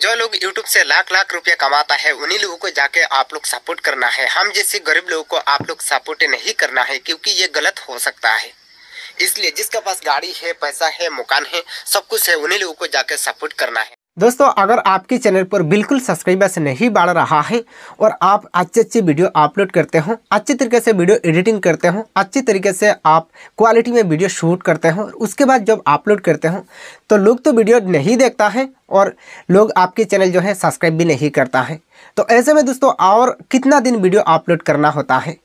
जो लोग यूट्यूब से लाख लाख रुपया कमाता है उन्हीं लोगों को जाके आप लोग सपोर्ट करना है हम जैसे गरीब लोगों को आप लोग सपोर्ट नहीं करना है क्योंकि ये गलत हो सकता है इसलिए जिसके पास गाड़ी है पैसा है मकान है सब कुछ है उन्हीं लोगों को जाके सपोर्ट करना है दोस्तों अगर आपके चैनल पर बिल्कुल सब्सक्राइबर्स नहीं बढ़ रहा है और आप अच्छे अच्छे वीडियो अपलोड करते हो अच्छे तरीके से वीडियो एडिटिंग करते हो अच्छे तरीके से आप क्वालिटी में वीडियो शूट करते हो उसके बाद जब अपलोड करते हो तो लोग तो वीडियो नहीं देखता है और लोग आपके चैनल जो है सब्सक्राइब भी नहीं करता है तो ऐसे में दोस्तों और कितना दिन वीडियो अपलोड करना होता है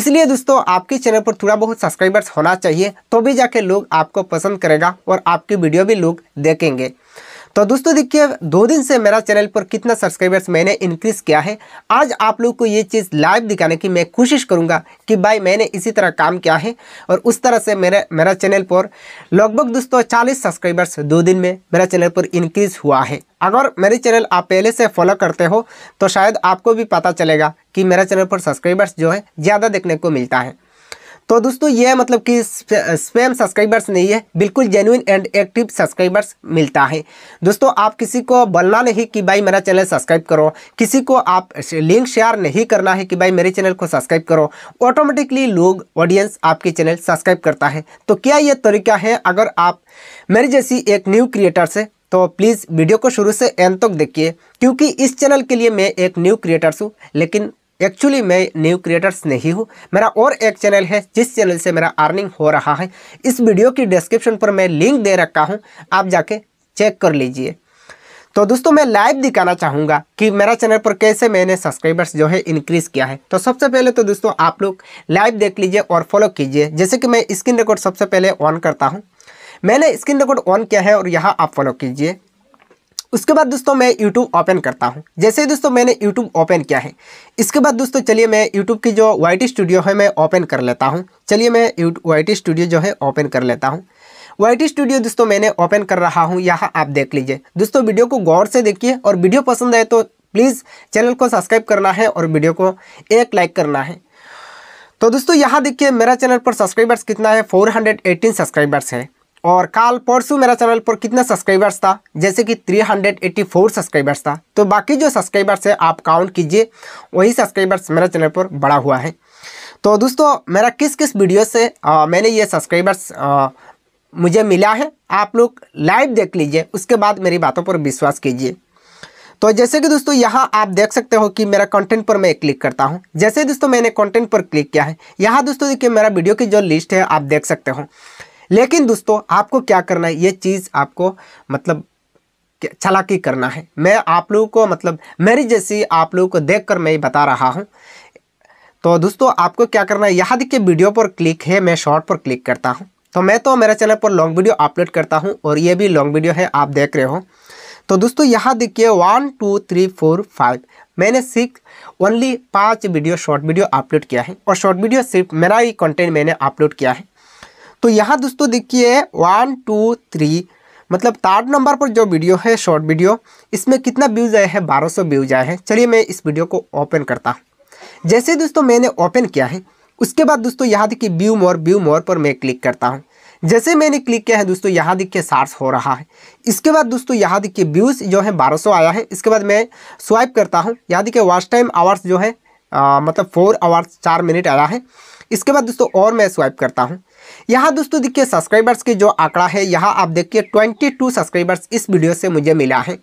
इसलिए दोस्तों आपके चैनल पर थोड़ा बहुत सब्सक्राइबर्स होना चाहिए तो भी जाके लोग आपको पसंद करेगा और आपकी वीडियो भी लोग देखेंगे तो दोस्तों देखिए दो दिन से मेरा चैनल पर कितना सब्सक्राइबर्स मैंने इंक्रीज़ किया है आज आप लोग को ये चीज़ लाइव दिखाने की मैं कोशिश करूँगा कि भाई मैंने इसी तरह काम किया है और उस तरह से मेरे मेरा चैनल पर लगभग दोस्तों चालीस सब्सक्राइबर्स दो दिन में मेरा चैनल पर इंक्रीज़ हुआ है अगर मेरे चैनल आप पहले से फॉलो करते हो तो शायद आपको भी पता चलेगा कि मेरा चैनल पर सब्सक्राइबर्स जो है ज़्यादा देखने को मिलता है तो दोस्तों ये मतलब कि स्पैम सब्सक्राइबर्स नहीं है बिल्कुल जेन्यून एंड एक्टिव सब्सक्राइबर्स मिलता है दोस्तों आप किसी को बोलना नहीं कि भाई मेरा चैनल सब्सक्राइब करो किसी को आप लिंक शेयर नहीं करना है कि भाई मेरे चैनल को सब्सक्राइब करो ऑटोमेटिकली लोग ऑडियंस आपके चैनल सब्सक्राइब करता है तो क्या यह तरीका है अगर आप मेरे जैसी एक न्यू क्रिएटर से तो प्लीज़ वीडियो को शुरू से एंड तक देखिए क्योंकि इस चैनल के लिए मैं एक न्यू क्रिएटर्स हूँ लेकिन एक्चुअली मैं न्यू क्रिएटर्स नहीं हूँ मेरा और एक चैनल है जिस चैनल से मेरा अर्निंग हो रहा है इस वीडियो की डिस्क्रिप्शन पर मैं लिंक दे रखा हूँ आप जाके चेक कर लीजिए तो दोस्तों मैं लाइव दिखाना चाहूँगा कि मेरा चैनल पर कैसे मैंने सब्सक्राइबर्स जो है इंक्रीज़ किया है तो सबसे पहले तो दोस्तों आप लोग लाइव देख लीजिए और फॉलो कीजिए जैसे कि मैं स्क्रीन रिकॉर्ड सबसे पहले ऑन करता हूँ मैंने स्क्रीन रिकॉर्ड ऑन किया है और यहाँ आप फॉलो कीजिए उसके बाद दोस्तों मैं यूट्यूब ओपन करता हूँ जैसे ही दोस्तों मैंने यूट्यूब ओपन किया है इसके बाद दोस्तों चलिए मैं यूट्यूब की जो वाई स्टूडियो है मैं ओपन कर लेता हूँ चलिए मैं वाई स्टूडियो जो है ओपन कर लेता हूँ वाई स्टूडियो दोस्तों मैंने ओपन कर रहा हूँ यहाँ आप देख लीजिए दोस्तों वीडियो को गौर से देखिए और वीडियो पसंद आए तो प्लीज़ चैनल को सब्सक्राइब करना है और वीडियो को एक लाइक करना है तो दोस्तों यहाँ देखिए मेरा चैनल पर सब्सक्राइबर्स कितना है 418 सब्सक्राइबर्स है और कल परसों मेरा चैनल पर कितना सब्सक्राइबर्स था जैसे कि 384 सब्सक्राइबर्स था तो बाकी जो सब्सक्राइबर्स है आप काउंट कीजिए वही सब्सक्राइबर्स मेरा चैनल पर बढ़ा हुआ है तो दोस्तों मेरा किस किस वीडियो से आ, मैंने ये सब्सक्राइबर्स मुझे मिला है आप लोग लाइव देख लीजिए उसके बाद मेरी बातों पर विश्वास कीजिए तो जैसे कि दोस्तों यहाँ आप देख सकते हो कि मेरा कंटेंट पर मैं क्लिक करता हूँ जैसे दोस्तों मैंने कंटेंट पर क्लिक किया है यहाँ दोस्तों देखिए मेरा वीडियो की जो लिस्ट है आप देख सकते हो लेकिन दोस्तों आपको क्या करना है ये चीज़ आपको मतलब चालाकी करना है मैं आप लोगों को मतलब मेरी जैसी आप लोगों को देखकर मैं बता रहा हूँ तो दोस्तों आपको क्या करना है यहाँ देखिए वीडियो पर क्लिक है मैं शॉर्ट पर क्लिक करता हूँ तो मैं तो मेरे चैनल पर लॉन्ग वीडियो अपलोड करता हूँ और ये भी लॉन्ग वीडियो है आप देख रहे हो तो दोस्तों यहाँ देखिए one two three four five मैंने सिर्फ ओनली पाँच वीडियो शॉर्ट वीडियो अपलोड किया है और शॉर्ट वीडियो सिर्फ मेरा ही कंटेंट मैंने अपलोड किया है तो यहाँ दोस्तों देखिए वन टू थ्री मतलब थर्ड नंबर पर जो वीडियो है शॉर्ट वीडियो इसमें कितना व्यूज़ आया है सौ व्यूज़ आए हैं चलिए मैं इस वीडियो को ओपन करता हूँ जैसे दोस्तों मैंने ओपन किया है उसके बाद दोस्तों यहाँ देखिए व्यू मोर व्यू मोर पर मैं क्लिक करता हूँ जैसे मैंने क्लिक किया है दोस्तों यहाँ देखिए सार्स हो रहा है इसके बाद दोस्तों यहाँ देखिए व्यूज़ जो है सौ आया है इसके बाद मैं स्वाइप करता हूँ यहाँ देखिए वॉच टाइम आवर्स जो है आ, मतलब फोर आवर्स चार मिनट आया है इसके बाद दोस्तों और मैं स्वाइप करता हूँ यहाँ दोस्तों देखिए सब्सक्राइबर्स की जो आंकड़ा है यहाँ आप देखिए ट्वेंटी टू सब्सक्राइबर्स इस वीडियो से मुझे मिला है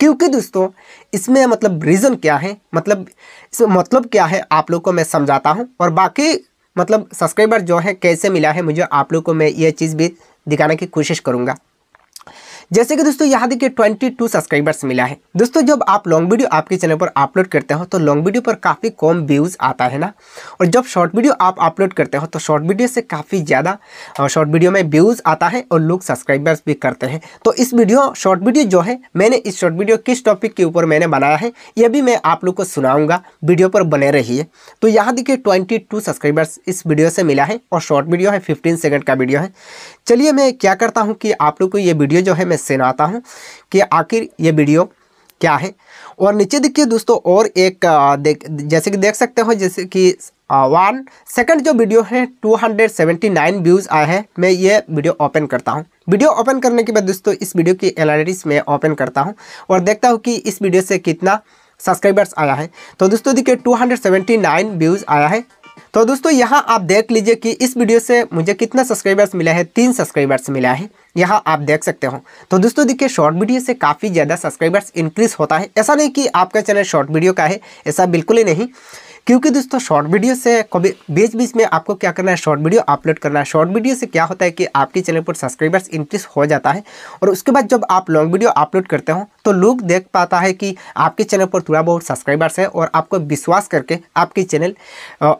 क्योंकि दोस्तों इसमें मतलब रीज़न क्या है मतलब इसमें मतलब क्या है आप लोग को मैं समझाता हूँ और बाकी मतलब सब्सक्राइबर जो है कैसे मिला है मुझे आप लोग को मैं ये चीज़ भी दिखाने की कोशिश करूँगा जैसे कि दोस्तों यहाँ देखिए 22 सब्सक्राइबर्स मिला है दोस्तों जब आप लॉन्ग वीडियो आपके चैनल पर अपलोड करते हो तो लॉन्ग वीडियो पर काफ़ी कम व्यूज़ आता है ना और जब शॉर्ट वीडियो आप अपलोड करते हो तो शॉर्ट वीडियो से काफ़ी ज़्यादा शॉर्ट वीडियो में व्यूज़ आता है और लोग सब्सक्राइबर्स भी करते हैं तो इस वीडियो शॉर्ट वीडियो जो है मैंने इस शॉर्ट वीडियो किस टॉपिक के ऊपर मैंने बनाया है यह भी मैं आप लोग को सुनाऊंगा वीडियो पर बने रही तो यहाँ देखिए ट्वेंटी सब्सक्राइबर्स इस वीडियो से मिला है और शॉर्ट वीडियो है फिफ्टीन सेकेंड का वीडियो है चलिए मैं क्या करता हूँ कि आप लोग को ये वीडियो जो है मैं सुनाता हूँ कि आखिर ये वीडियो क्या है और नीचे देखिए दोस्तों और एक देख जैसे कि देख सकते हो जैसे कि वन सेकंड जो वीडियो है 279 व्यूज़ आए हैं मैं ये वीडियो ओपन करता हूँ वीडियो ओपन करने के बाद दोस्तों इस वीडियो की एनालिटिक्स मैं ओपन करता हूँ और देखता हूँ कि इस वीडियो से कितना सब्सक्राइबर्स आया है तो दोस्तों देखिए 279 व्यूज़ आया है तो दोस्तों यहाँ आप देख लीजिए कि इस वीडियो से मुझे कितना सब्सक्राइबर्स मिला है तीन सब्सक्राइबर्स मिला है यहाँ आप देख सकते हो तो दोस्तों देखिए शॉर्ट वीडियो से काफ़ी ज़्यादा सब्सक्राइबर्स इंक्रीज़ होता है ऐसा नहीं कि आपका चैनल शॉर्ट वीडियो का है ऐसा बिल्कुल ही नहीं क्योंकि दोस्तों शॉर्ट वीडियो से कभी बीच बीच में आपको क्या करना है शॉर्ट वीडियो अपलोड करना है शॉर्ट वीडियो से क्या होता है कि आपके चैनल पर सब्सक्राइबर्स इंक्रीज हो जाता है और उसके बाद जब आप लॉन्ग वीडियो अपलोड करते हो तो लोग देख पाता है कि आपके चैनल पर थोड़ा बहुत सब्सक्राइबर्स है और आपको विश्वास करके आपके चैनल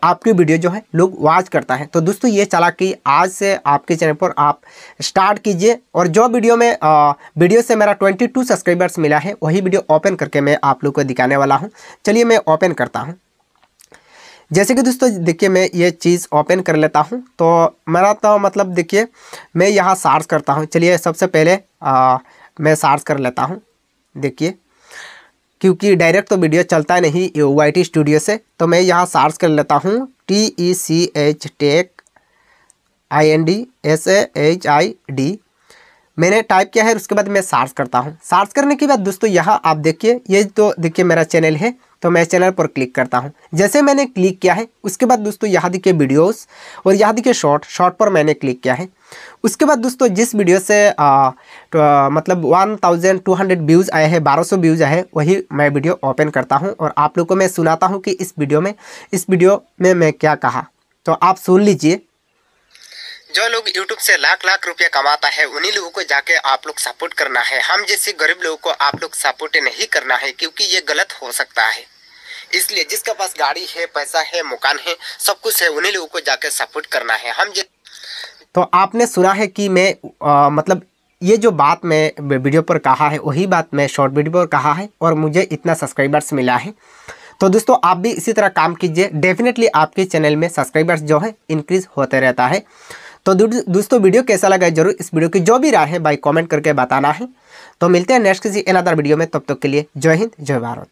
आपकी वीडियो जो है लोग वॉच करता है तो दोस्तों ये चला कि आज से आपके चैनल पर आप स्टार्ट कीजिए और जो वीडियो में आ, वीडियो से मेरा 22 सब्सक्राइबर्स मिला है वही वीडियो ओपन करके मैं आप लोग को दिखाने वाला हूँ चलिए मैं ओपन करता हूँ जैसे कि दोस्तों देखिए मैं ये चीज़ ओपन कर लेता हूँ तो मेरा तो मतलब देखिए मैं यहाँ सार्च करता हूँ चलिए सबसे पहले आ, मैं सार्च कर लेता हूँ देखिए क्योंकि डायरेक्ट तो वीडियो चलता नहीं यू टी स्टूडियो से तो मैं यहाँ सार्च कर लेता हूँ T E C H tech I N D S A H I D मैंने टाइप किया है उसके बाद मैं सर्च करता हूँ सर्च करने के बाद दोस्तों यहाँ आप देखिए ये तो देखिए मेरा चैनल है तो मैं चैनल पर क्लिक करता हूँ जैसे मैंने क्लिक किया है उसके बाद दोस्तों यहाँ दिखे वीडियोस और यहाँ दिखे शॉर्ट शॉर्ट पर मैंने क्लिक किया है उसके बाद दोस्तों जिस वीडियो से आ, तो, आ, मतलब 1200 व्यूज़ आए हैं 1200 व्यूज़ आए हैं वही मैं वीडियो ओपन करता हूँ और आप लोग को मैं सुनाता हूँ कि इस वीडियो में इस वीडियो में मैं क्या कहा तो आप सुन लीजिए जो लोग यूट्यूब से लाख लाख रुपया कमाता है उन्हीं लोगों को जाके आप लोग सपोर्ट करना है हम जैसे गरीब लोगों को आप लोग सपोर्ट नहीं करना है क्योंकि ये गलत हो सकता है इसलिए जिसके पास गाड़ी है पैसा है मकान है सब कुछ है उन्हीं लोगों को जाके सपोर्ट करना है हम तो आपने सुना है कि मैं आ, मतलब ये जो बात मैं वीडियो पर कहा है वही बात मैं शॉर्ट वीडियो पर कहा है और मुझे इतना सब्सक्राइबर्स मिला है तो दोस्तों आप भी इसी तरह काम कीजिए डेफिनेटली आपके चैनल में सब्सक्राइबर्स जो है इंक्रीज़ होते रहता है तो दोस्तों वीडियो कैसा लगा जरूर इस वीडियो की जो भी राय है भाई कॉमेंट करके बताना है तो मिलते हैं नेक्स्ट किसी अनदर वीडियो में तब तक के लिए जय हिंद जय भारत